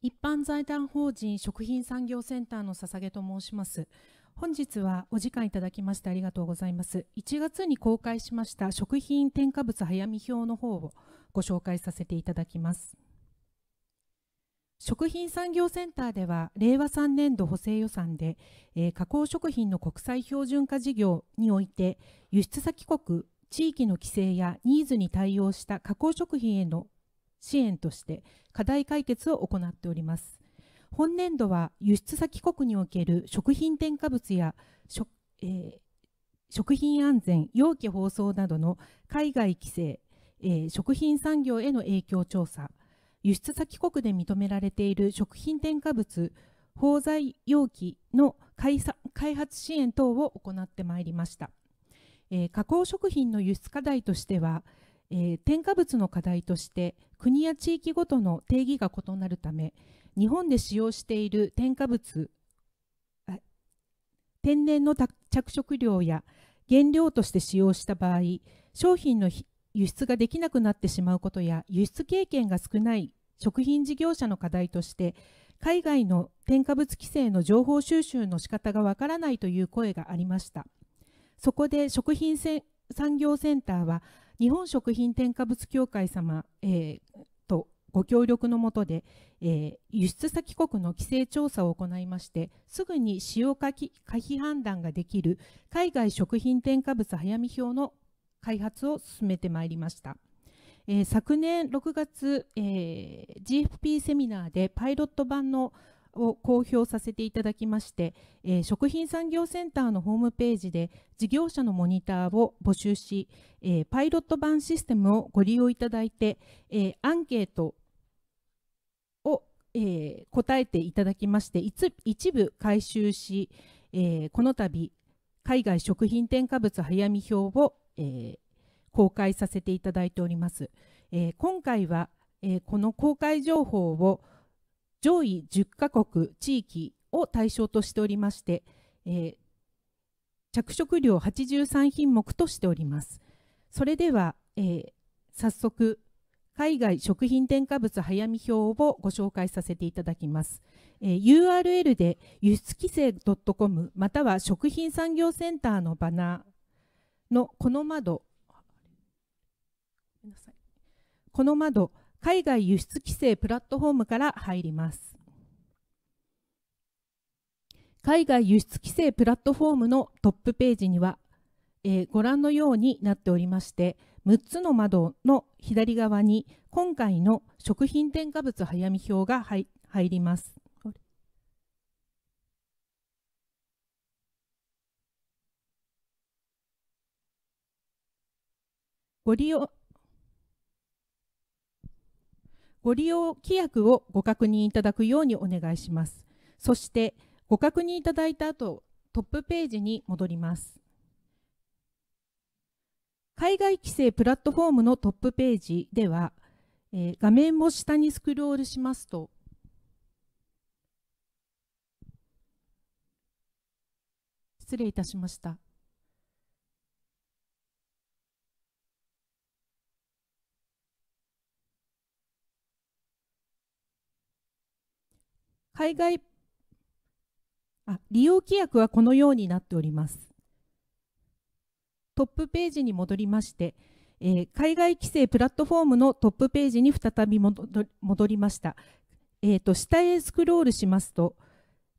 一般財団法人食品産業センターの捧げと申します本日はお時間いただきましてありがとうございます1月に公開しました食品添加物早見表の方をご紹介させていただきます食品産業センターでは令和3年度補正予算で、えー、加工食品の国際標準化事業において輸出先国地域の規制やニーズに対応した加工食品への支援として課題解決を行っております。本年度は輸出先国における食品添加物や食,、えー、食品安全、容器包装などの海外規制、えー、食品産業への影響調査、輸出先国で認められている食品添加物、包材容器の開発支援等を行ってまいりました。えー、加工食品の輸出課題としてはえー、添加物の課題として国や地域ごとの定義が異なるため日本で使用している添加物天然の着色料や原料として使用した場合商品の輸出ができなくなってしまうことや輸出経験が少ない食品事業者の課題として海外の添加物規制の情報収集の仕方がわからないという声がありましたそこで食品産業センターは日本食品添加物協会様、えー、とご協力のもとで、えー、輸出先国の規制調査を行いましてすぐに使用可否判断ができる海外食品添加物早見表の開発を進めてまいりました。えー、昨年6月、えー、GFP セミナーでパイロット版のを公表させていただきまして、えー、食品産業センターのホームページで事業者のモニターを募集し、えー、パイロット版システムをご利用いただいて、えー、アンケートを、え答えていただきまして一部回収し、えこの度海外食品添加物早見表を、え公開させていただいております。え今回は、えこの公開情報を上位10カ国地域を対象としておりまして、えー、着色料83品目としておりますそれでは、えー、早速海外食品添加物早見表をご紹介させていただきます、えー、URL で輸出規制 .com または食品産業センターのバナーのこの窓この窓海外輸出規制プラットフォームから入ります。海外輸出規制プラットフォームのトップページには、えー、ご覧のようになっておりまして6つの窓の左側に今回の食品添加物早見表が入ります。ご利用ご利用規約をご確認いただくようにお願いします。そして、ご確認いただいた後、トップページに戻ります。海外規制プラットフォームのトップページでは、えー、画面を下にスクロールしますと、失礼いたしました。海外あ利用規約はこのようになっておりますトップページに戻りまして、えー、海外規制プラットフォームのトップページに再び戻りました、えーと、と下へスクロールしますと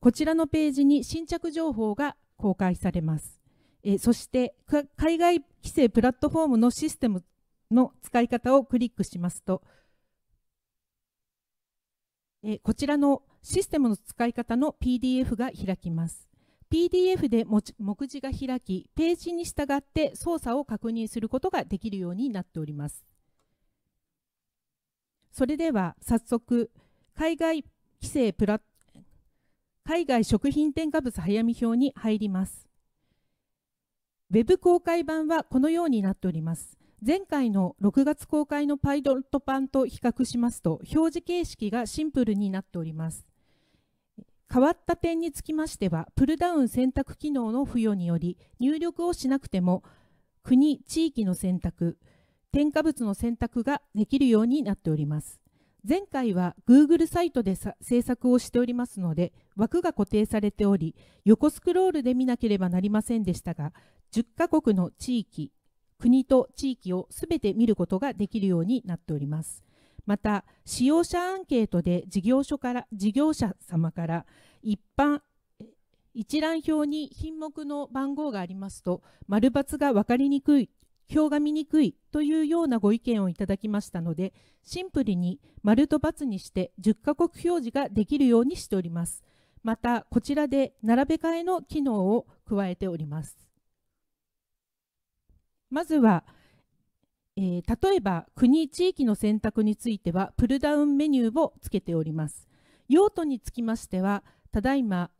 こちらのページに新着情報が公開されます、えー、そして海外規制プラットフォームのシステムの使い方をクリックしますとえこちらのシステムの使い方の PDF が開きます。PDF で目次が開き、ページに従って操作を確認することができるようになっております。それでは早速、海外規制プラ海外食品添加物早見表に入ります。Web 公開版はこのようになっております。前回の6月公開のパイロット版と比較しますと表示形式がシンプルになっております変わった点につきましてはプルダウン選択機能の付与により入力をしなくても国・地域の選択添加物の選択ができるようになっております前回は Google サイトで制作をしておりますので枠が固定されており横スクロールで見なければなりませんでしたが10カ国の地域国と地域をすべて見ることができるようになっております。また、使用者アンケートで事業所から事業者様から一般一覧表に品目の番号がありますと、丸×が分かりにくい、表が見にくいというようなご意見をいただきましたので、シンプルに丸と×にして10カ国表示ができるようにしております。また、こちらで並べ替えの機能を加えております。まずは、えー、例えば国・地域の選択についてはプルダウンメニューをつけております。用途につきましてはただいま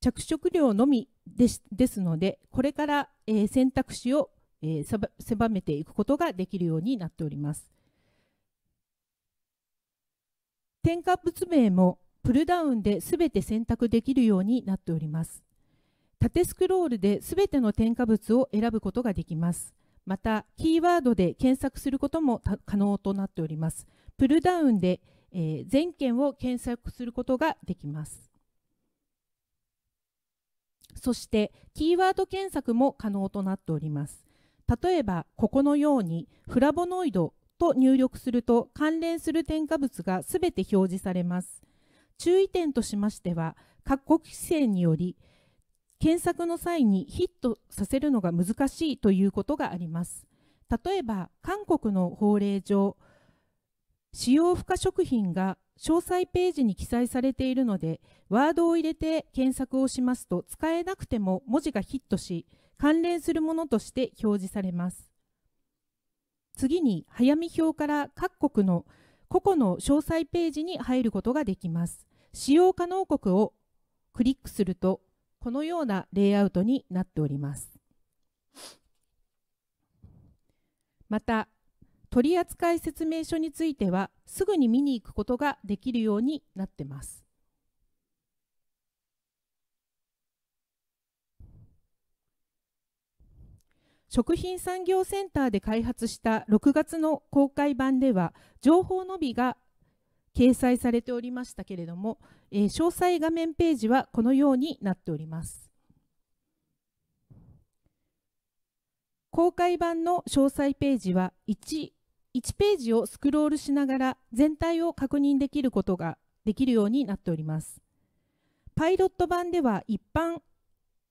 着色料のみですですのでこれから、えー、選択肢を、えー、狭めていくことができるようになっております。添加物名もプルダウンで全て選択できるようになっております。縦スクロールで全ての添加物を選ぶことができます。また、キーワードで検索することも可能となっております。プルダウンで、えー、全件を検索することができます。そして、キーワード検索も可能となっております。例えば、ここのようにフラボノイドと入力すると関連する添加物がすべて表示されます。注意点としましては、各国規制により検索の際にヒットさせるのが難しいということがあります。例えば韓国の法令上使用不可食品が詳細ページに記載されているのでワードを入れて検索をしますと使えなくても文字がヒットし関連するものとして表示されます次に早見表から各国の個々の詳細ページに入ることができます使用可能国をクリックするとこのようなレイアウトになっておりますまた取扱説明書についてはすぐに見に行くことができるようになってます食品産業センターで開発した6月の公開版では情報のみが掲載されておりましたけれども、えー、詳細画面ページはこのようになっております。公開版の詳細ページは 1, 1ページをスクロールしながら全体を確認できることができるようになっております。パイロット版では一般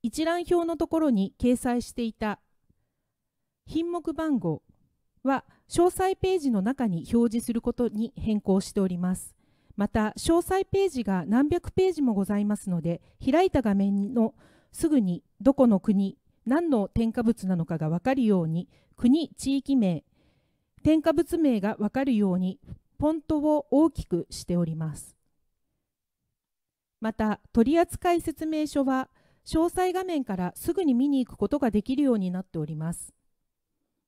一覧表のところに掲載していた品目番号は詳細ページの中に表示することに変更しております。また詳細ページが何百ページもございますので開いた画面のすぐにどこの国何の添加物なのかが分かるように国地域名添加物名が分かるようにフォントを大きくしておりますまた取扱説明書は詳細画面からすぐに見に行くことができるようになっております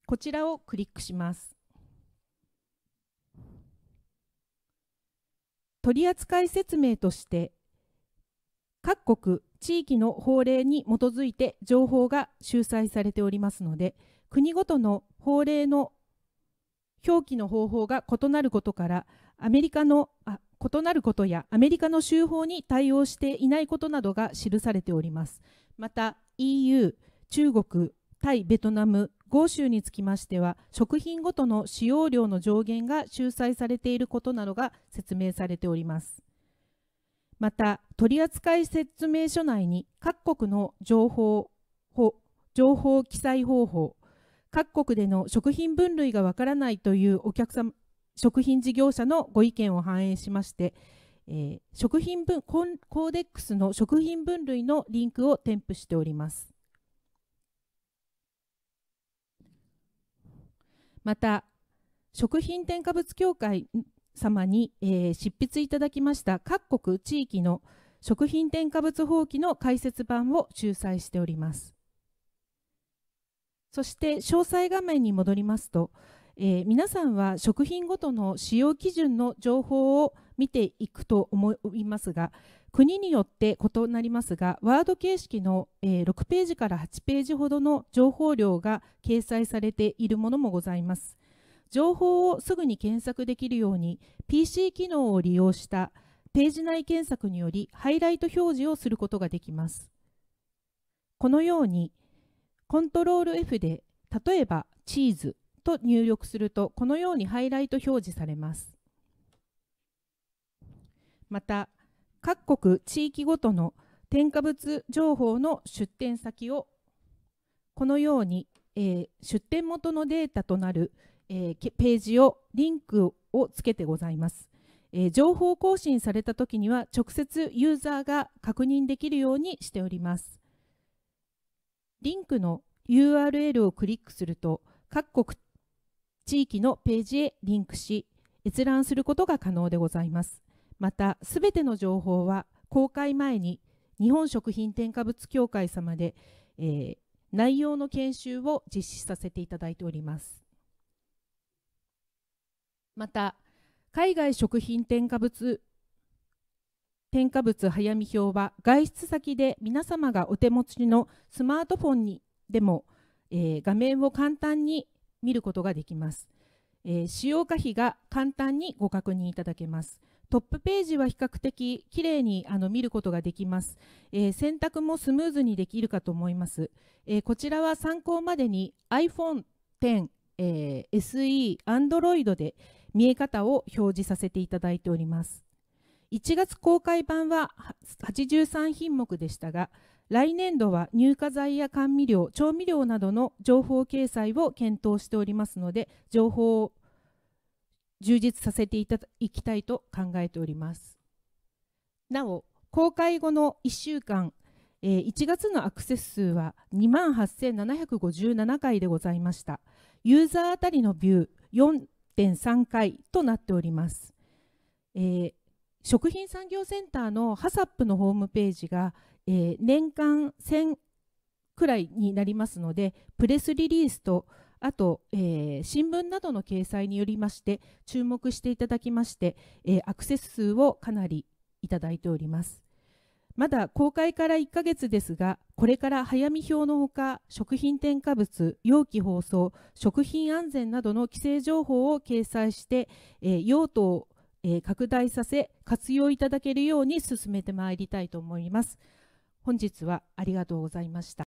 こちらをクリックします。取扱説明として各国地域の法令に基づいて情報が収載されておりますので国ごとの法令の表記の方法が異なることからアメリカのあ異なることやアメリカの州法に対応していないことなどが記されておりますまた EU 中国タイベトナム豪州につきましては食品ごとの使用量の上限が収載されていることなどが説明されておりますまた取扱説明書内に各国の情報情報記載方法各国での食品分類がわからないというお客様食品事業者のご意見を反映しまして、えー、食品分ココーデックスの食品分類のリンクを添付しておりますまた食品添加物協会様に、えー、執筆いただきました各国地域の食品添加物法規の解説版を仲裁しておりますそして詳細画面に戻りますと、えー、皆さんは食品ごとの使用基準の情報を見ていくと思いますが国によって異なりますがワード形式の、えー、6ページから8ページほどの情報量が掲載されているものもございます。情報をすぐに検索できるように PC 機能を利用したページ内検索によりハイライト表示をすることができます。このようにコントロール F で例えばチーズと入力するとこのようにハイライト表示されます。また各国地域ごとの添加物情報の出店先をこのように、えー、出店元のデータとなる、えー、ページをリンクをつけてございます、えー、情報更新された時には直接ユーザーが確認できるようにしておりますリンクの URL をクリックすると各国地域のページへリンクし閲覧することが可能でございますまたすべての情報は公開前に日本食品添加物協会様で、えー、内容の研修を実施させていただいておりますまた海外食品添加物添加物早見表は外出先で皆様がお手持ちのスマートフォンにでも、えー、画面を簡単に見ることができます、えー、使用可否が簡単にご確認いただけます。トップページは比較的きれいにあの見ることができます、えー、選択もスムーズにできるかと思います、えー、こちらは参考までに iPhone X、えー、SE、Android で見え方を表示させていただいております1月公開版は83品目でしたが来年度は入荷剤や甘味料調味料などの情報掲載を検討しておりますので情報を充実させていたいきたいと考えておりますなお公開後の1週間1月のアクセス数は2万8757回でございましたユーザーあたりのビュー4.3回となっております、えー、食品産業センターのハサップのホームページが、えー、年間1000くらいになりますのでプレスリリースと、あと、えー、新聞などの掲載によりまして注目していただきまして、えー、アクセス数をかなりいただいておりますまだ公開から1ヶ月ですがこれから早見表のほか食品添加物容器包装食品安全などの規制情報を掲載して、えー、用途を、え拡大させ活用いただけるように進めてまいりたいと思います本日はありがとうございました